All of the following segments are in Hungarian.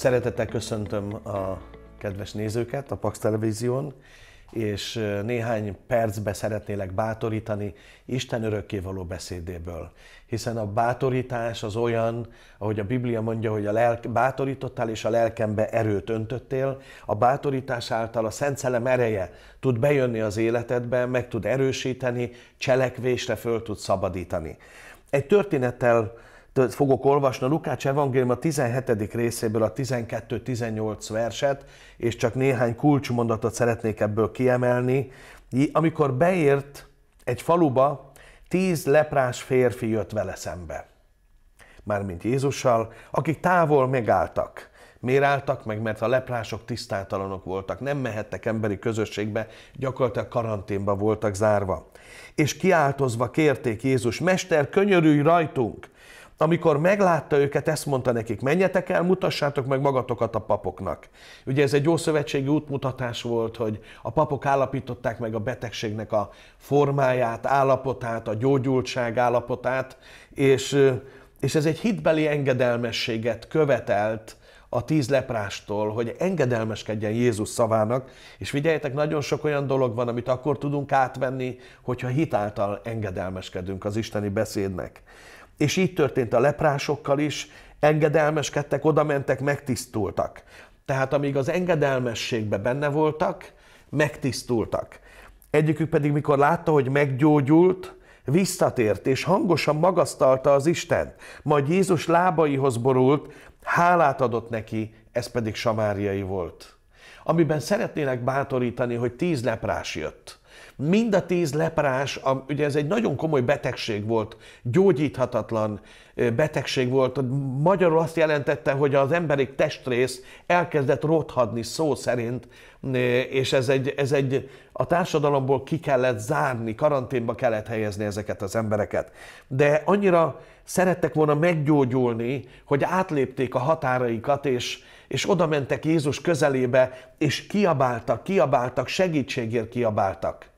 Szeretettel köszöntöm a kedves nézőket a Pax Televízión, és néhány percbe szeretnélek bátorítani Isten örökkévaló beszédéből. Hiszen a bátorítás az olyan, ahogy a Biblia mondja, hogy a lelk, bátorítottál és a lelkembe erőt öntöttél, a bátorítás által a Szent Szelem ereje tud bejönni az életedbe, meg tud erősíteni, cselekvésre föl tud szabadítani. Egy történettel fogok olvasni a Lukács evangélium a 17. részéből a 12-18 verset, és csak néhány kulcsmondatot szeretnék ebből kiemelni. Amikor beért egy faluba, tíz leprás férfi jött vele szembe, mármint Jézussal, akik távol megálltak. Miért álltak meg? Mert a leprások tisztátalanok voltak, nem mehettek emberi közösségbe, gyakorlatilag karanténba voltak zárva. És kiáltozva kérték Jézus, Mester, könyörülj rajtunk! Amikor meglátta őket, ezt mondta nekik, menjetek el, mutassátok meg magatokat a papoknak. Ugye ez egy ószövetségi útmutatás volt, hogy a papok állapították meg a betegségnek a formáját, állapotát, a gyógyultság állapotát, és, és ez egy hitbeli engedelmességet követelt a tíz leprástól, hogy engedelmeskedjen Jézus szavának, és figyeljetek, nagyon sok olyan dolog van, amit akkor tudunk átvenni, hogyha hitáltal engedelmeskedünk az isteni beszédnek. És így történt a leprásokkal is, engedelmeskedtek, oda mentek, megtisztultak. Tehát amíg az engedelmességbe benne voltak, megtisztultak. Egyikük pedig, mikor látta, hogy meggyógyult, visszatért és hangosan magasztalta az Isten. Majd Jézus lábaihoz borult, hálát adott neki, ez pedig samáriai volt. Amiben szeretnének bátorítani, hogy tíz leprás jött. Mind a tíz leprás, a, ugye ez egy nagyon komoly betegség volt, gyógyíthatatlan betegség volt. Magyarul azt jelentette, hogy az emberek testrész elkezdett rothadni szó szerint, és ez egy, ez egy a társadalomból ki kellett zárni, karanténba kellett helyezni ezeket az embereket. De annyira szerettek volna meggyógyulni, hogy átlépték a határaikat, és, és oda mentek Jézus közelébe, és kiabáltak, kiabáltak, segítségért kiabáltak.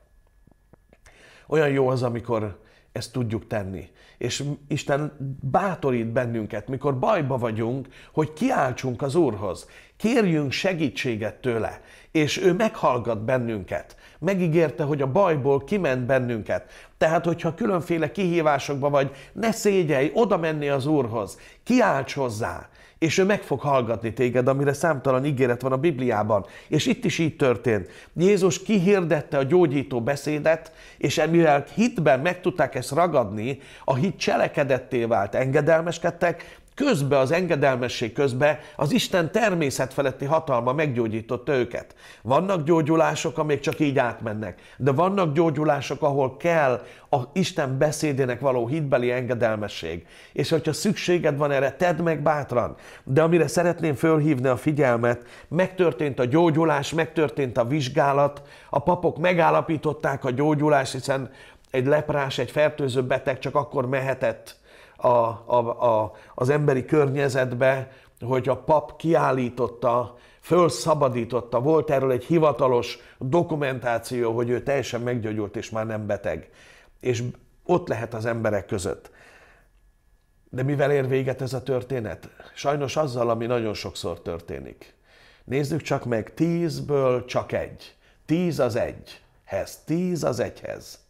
Olyan jó az, amikor ezt tudjuk tenni. És Isten bátorít bennünket, mikor bajba vagyunk, hogy kiáltsunk az Úrhoz, kérjünk segítséget tőle, és ő meghallgat bennünket. Megígérte, hogy a bajból kiment bennünket. Tehát, hogyha különféle kihívásokba vagy, ne szégyelj oda menni az Úrhoz, Kiálts hozzá, és ő meg fog hallgatni téged, amire számtalan ígéret van a Bibliában. És itt is így történt. Jézus kihirdette a gyógyító beszédet, és emivel hitben meg tudták ezt ragadni, a hit cselekedetté vált, engedelmeskedtek, közbe, az engedelmesség közbe az Isten természetfeletti hatalma meggyógyította őket. Vannak gyógyulások, amik csak így átmennek, de vannak gyógyulások, ahol kell a Isten beszédének való hitbeli engedelmesség. És hogyha szükséged van erre, tedd meg bátran. De amire szeretném fölhívni a figyelmet, megtörtént a gyógyulás, megtörtént a vizsgálat, a papok megállapították a gyógyulást, hiszen egy leprás, egy fertőző beteg csak akkor mehetett a, a, a, az emberi környezetbe, hogy a pap kiállította, fölszabadította, volt erről egy hivatalos dokumentáció, hogy ő teljesen meggyógyult és már nem beteg. És ott lehet az emberek között. De mivel ér véget ez a történet? Sajnos azzal, ami nagyon sokszor történik. Nézzük csak meg, tízből csak egy. Tíz az egyhez, tíz az egyhez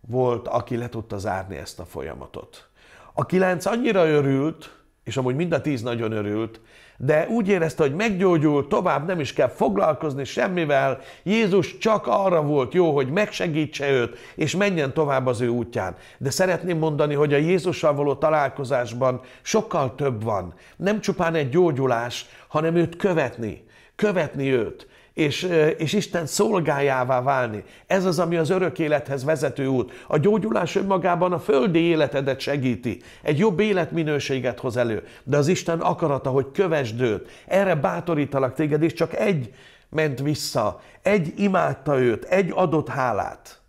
volt, aki le tudta zárni ezt a folyamatot. A kilenc annyira örült, és amúgy mind a tíz nagyon örült, de úgy érezte, hogy meggyógyul, tovább nem is kell foglalkozni semmivel, Jézus csak arra volt jó, hogy megsegítse őt, és menjen tovább az ő útján. De szeretném mondani, hogy a Jézussal való találkozásban sokkal több van. Nem csupán egy gyógyulás, hanem őt követni, követni őt és, és Isten szolgájává válni. Ez az, ami az örök élethez vezető út. A gyógyulás önmagában a földi életedet segíti, egy jobb életminőséget hoz elő, de az Isten akarata, hogy kövesd őt. Erre bátorítalak téged, és csak egy ment vissza, egy imádta őt, egy adott hálát.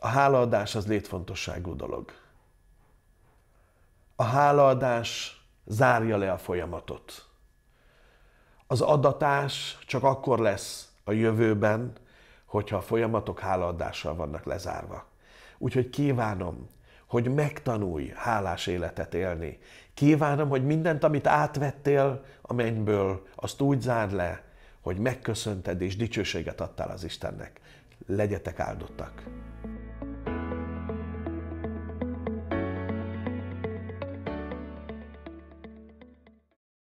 A hálaadás az létfontosságú dolog. A hálaadás zárja le a folyamatot az adatás csak akkor lesz a jövőben, hogyha a folyamatok hálaadással vannak lezárva. Úgyhogy kívánom, hogy megtanulj hálás életet élni. Kívánom, hogy mindent, amit átvettél a mennyből, azt úgy zárd le, hogy megköszönted és dicsőséget adtál az Istennek. Legyetek áldottak!